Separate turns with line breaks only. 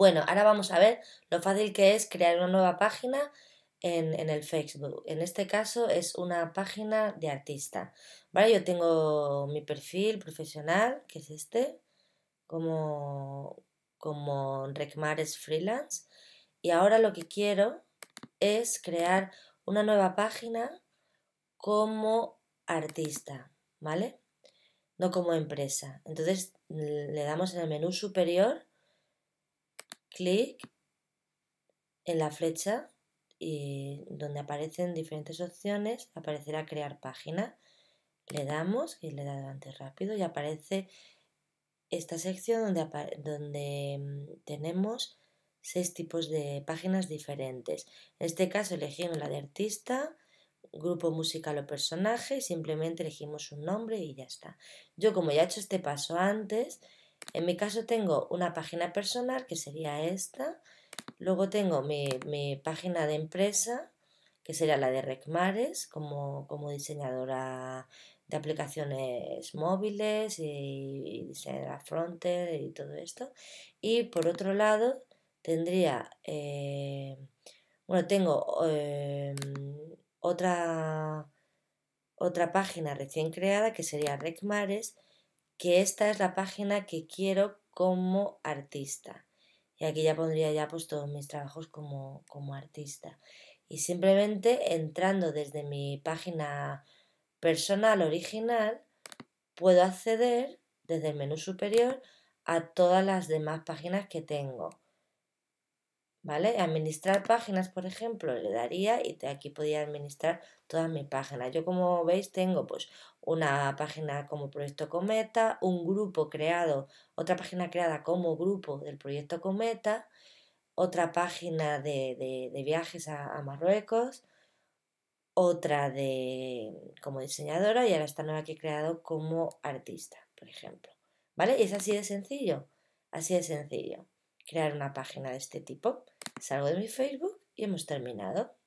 Bueno, ahora vamos a ver lo fácil que es crear una nueva página en, el Facebook. En este caso es una página de artista. Yo tengo mi perfil profesional, que es este, como, como Recmares Freelance. Y ahora lo que quiero es crear una nueva página como artista, ¿vale? No como empresa. Entonces le damos en el menú superior clic en la flecha y donde aparecen diferentes opciones aparecerá crear página. Le damos, y le da adelante antes rápido, y aparece esta sección donde, donde mm, tenemos seis tipos de páginas diferentes. En este caso elegimos la de artista, grupo musical o personaje, simplemente elegimos un nombre y ya está. Yo como ya he hecho este paso antes, en mi caso tengo una página personal, que sería esta. Luego tengo mi, página de empresa, que sería la de Recmares, como, como diseñadora de aplicaciones móviles y, diseñadora Fronter y todo esto. Y por otro lado tendría, eh, bueno, tengo eh, otra, otra página recién creada que sería Recmares, que esta es la página que quiero como artista. Y aquí ya pondría ya pues, todos mis trabajos como artista. Y simplemente entrando desde mi página personal original, puedo acceder desde el menú superior a todas las demás páginas que tengo. ¿vale? Administrar páginas, por ejemplo, le daría y aquí podía administrar todas mis páginas. Yo como veis tengo pues una página como Proyecto Cometa, un grupo creado, otra página creada como grupo del Proyecto Cometa, otra página de, viajes a, Marruecos, otra de como diseñadora y ahora esta nueva que he creado como artista, por ejemplo. ¿Vale? Y es así de sencillo, así de sencillo crear una página de este tipo. Salgo de mi Facebook y hemos terminado.